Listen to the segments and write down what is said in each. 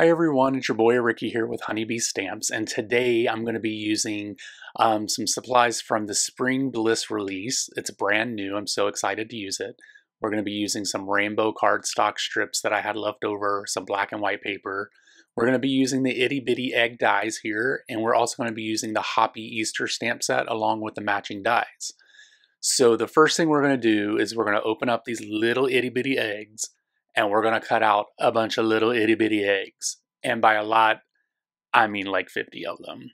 Hi everyone, it's your boy Ricky here with Honeybee Stamps, and today I'm going to be using um, some supplies from the Spring Bliss release. It's brand new, I'm so excited to use it. We're going to be using some rainbow cardstock strips that I had left over, some black and white paper. We're going to be using the itty bitty egg dies here, and we're also going to be using the Hoppy Easter stamp set along with the matching dies. So the first thing we're going to do is we're going to open up these little itty bitty eggs, and we're going to cut out a bunch of little itty bitty eggs. And by a lot, I mean like 50 of them.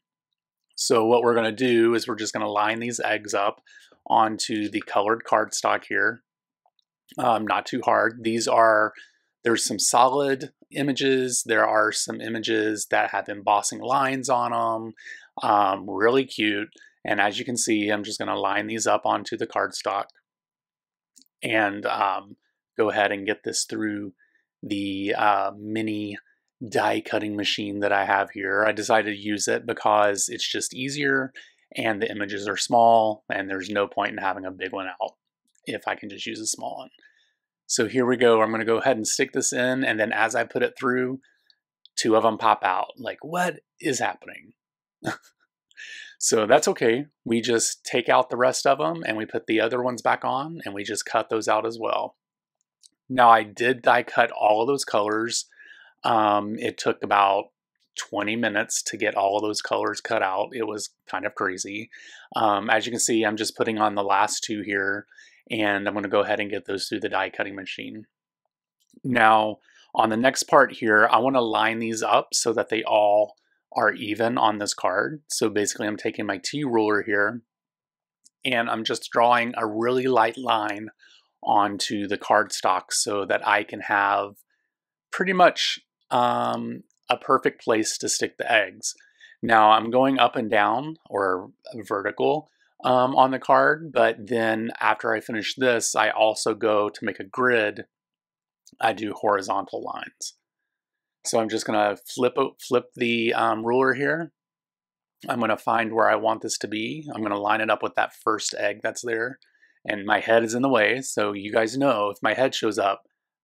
So what we're going to do is we're just going to line these eggs up onto the colored cardstock here. Um, not too hard. These are, there's some solid images. There are some images that have embossing lines on them. Um, really cute. And as you can see, I'm just going to line these up onto the cardstock. And um, go ahead and get this through the uh, mini die cutting machine that I have here. I decided to use it because it's just easier and the images are small and there's no point in having a big one out if I can just use a small one. So here we go. I'm going to go ahead and stick this in. And then as I put it through, two of them pop out. Like, what is happening? so that's okay. We just take out the rest of them and we put the other ones back on and we just cut those out as well. Now I did die cut all of those colors. Um, it took about 20 minutes to get all of those colors cut out. It was kind of crazy. Um, as you can see, I'm just putting on the last two here and I'm going to go ahead and get those through the die cutting machine. Now on the next part here, I want to line these up so that they all are even on this card. So basically I'm taking my T ruler here and I'm just drawing a really light line onto the cardstock so that I can have pretty much um, a perfect place to stick the eggs. Now I'm going up and down or vertical um, on the card, but then after I finish this, I also go to make a grid. I do horizontal lines. So I'm just gonna flip flip the um, ruler here. I'm gonna find where I want this to be. I'm gonna line it up with that first egg that's there and my head is in the way. So you guys know if my head shows up,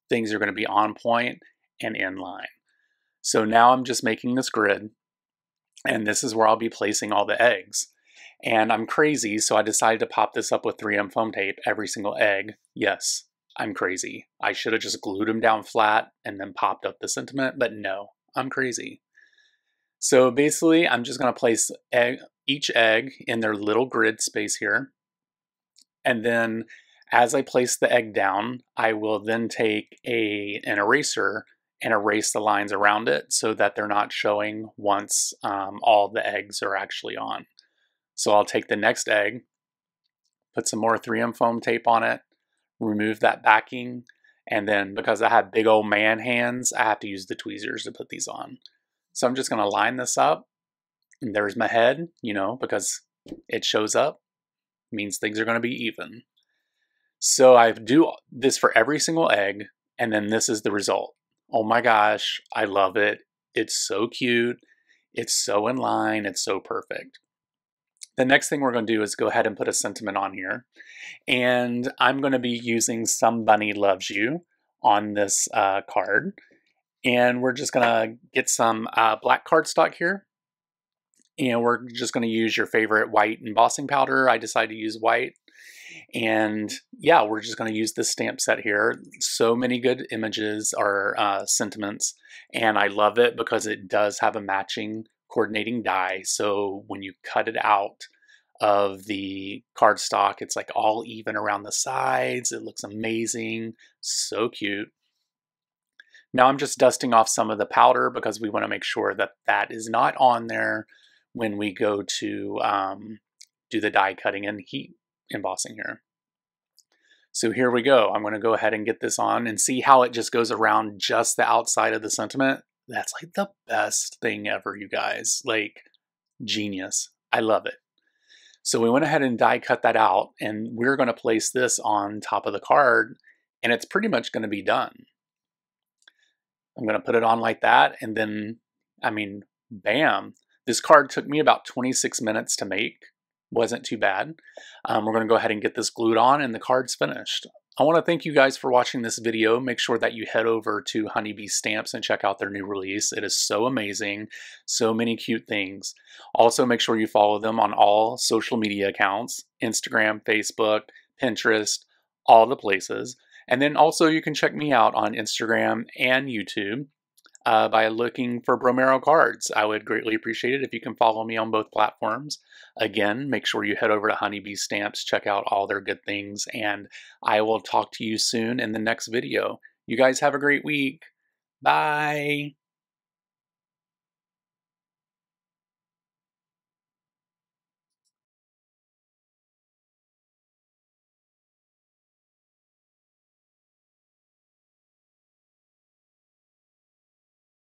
things are going to be on point and in line. So now I'm just making this grid, and this is where I'll be placing all the eggs. And I'm crazy, so I decided to pop this up with 3M foam tape every single egg. Yes, I'm crazy. I should have just glued them down flat and then popped up the sentiment, but no, I'm crazy. So basically, I'm just going to place egg, each egg in their little grid space here. And then as I place the egg down, I will then take a an eraser and erase the lines around it so that they're not showing once um, all the eggs are actually on. So I'll take the next egg, put some more 3M foam tape on it, remove that backing, and then because I have big old man hands, I have to use the tweezers to put these on. So I'm just gonna line this up. And there's my head, you know, because it shows up means things are going to be even. So I do this for every single egg, and then this is the result. Oh my gosh, I love it. It's so cute. It's so in line. It's so perfect. The next thing we're going to do is go ahead and put a sentiment on here. And I'm going to be using Some Bunny Loves You on this uh, card. And we're just going to get some uh, black cardstock here and we're just going to use your favorite white embossing powder. I decided to use white. And yeah, we're just going to use this stamp set here. So many good images or uh, sentiments. And I love it because it does have a matching coordinating die. So when you cut it out of the cardstock, it's like all even around the sides. It looks amazing. So cute. Now I'm just dusting off some of the powder because we want to make sure that that is not on there when we go to um, do the die cutting and heat embossing here. So here we go. I'm going to go ahead and get this on and see how it just goes around just the outside of the sentiment. That's like the best thing ever, you guys. Like, genius. I love it. So we went ahead and die cut that out, and we're going to place this on top of the card, and it's pretty much going to be done. I'm going to put it on like that, and then, I mean, bam, this card took me about 26 minutes to make. Wasn't too bad. Um, we're going to go ahead and get this glued on and the card's finished. I want to thank you guys for watching this video. Make sure that you head over to Honeybee Stamps and check out their new release. It is so amazing. So many cute things. Also, make sure you follow them on all social media accounts, Instagram, Facebook, Pinterest, all the places. And then also you can check me out on Instagram and YouTube uh, by looking for Bromero cards. I would greatly appreciate it if you can follow me on both platforms. Again, make sure you head over to Honeybee Stamps, check out all their good things, and I will talk to you soon in the next video. You guys have a great week. Bye.